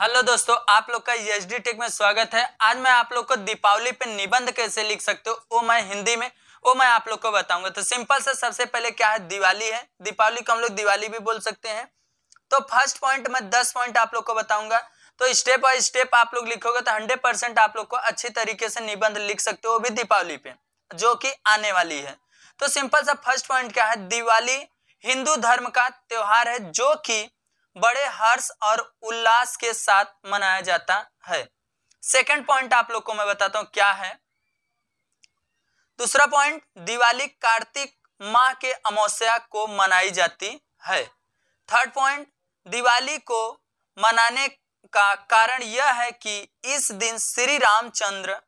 hello दोस्तों आप लोग का एच टेक में स्वागत है आज मैं आप लोग को दीपावली पे निबंध कैसे लिख सकते हो वो मैं हिंदी में वो मैं आप लोग को बताऊंगा तो सिंपल से सबसे पहले क्या है दिवाली है दीपावली को हम लोग दिवाली भी बोल सकते हैं तो फर्स्ट पॉइंट मैं दस पॉइंट आप लोग को बताऊंगा तो स्टेप बाय स्टेप आप लोग लिखोगे तो हंड्रेड परसेंट आप लोग को अच्छी तरीके से निबंध लिख सकते हो वो भी दीपावली पे जो की आने वाली है तो सिंपल सा फर्स्ट पॉइंट क्या है दिवाली हिंदू धर्म का त्योहार है जो की बड़े हर्ष और उल्लास के साथ मनाया जाता है सेकंड पॉइंट आप लोग को मैं बताता हूं क्या है दूसरा पॉइंट दिवाली कार्तिक माह के अमावस्या को मनाई जाती है थर्ड पॉइंट दिवाली को मनाने का कारण यह है कि इस दिन श्री रामचंद्र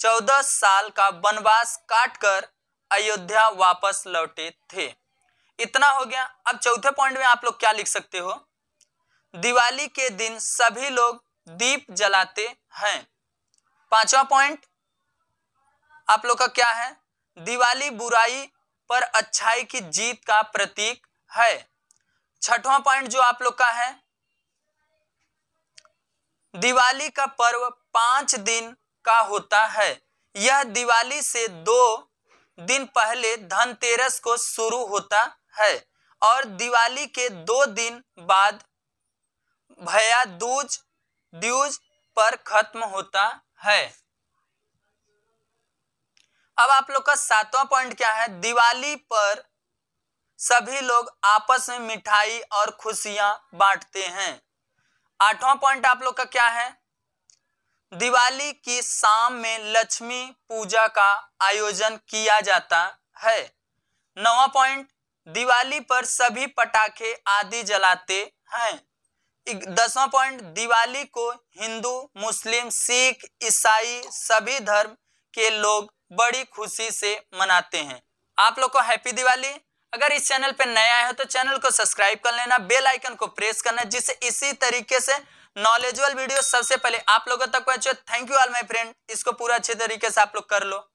चौदह साल का वनवास काटकर अयोध्या वापस लौटे थे इतना हो गया अब चौथे पॉइंट में आप लोग क्या लिख सकते हो दिवाली के दिन सभी लोग दीप जलाते हैं पांचवा पॉइंट आप लोग का क्या है दिवाली बुराई पर अच्छाई की जीत का प्रतीक है छठवा पॉइंट जो आप लोग का है दिवाली का पर्व पांच दिन का होता है यह दिवाली से दो दिन पहले धनतेरस को शुरू होता है और दिवाली के दो दिन बाद भया दूज दूज पर खत्म होता है अब आप लोग का सातवां पॉइंट क्या है दिवाली पर सभी लोग आपस में मिठाई और खुशियां बांटते हैं आठवां पॉइंट आप लोग का क्या है दिवाली की शाम में लक्ष्मी पूजा का आयोजन किया जाता है नवा पॉइंट दिवाली पर सभी पटाखे आदि जलाते हैं दसवां पॉइंट दिवाली को हिंदू मुस्लिम सिख ईसाई सभी धर्म के लोग बड़ी खुशी से मनाते हैं आप लोग को हैप्पी दिवाली अगर इस चैनल पर नया हो तो चैनल को सब्सक्राइब कर लेना बेल आइकन को प्रेस करना जिससे इसी तरीके से नॉलेजेबल वीडियो सबसे पहले आप लोगों तक पहुंचे thank you all my friend इसको पूरा अच्छे तरीके से आप लोग कर लो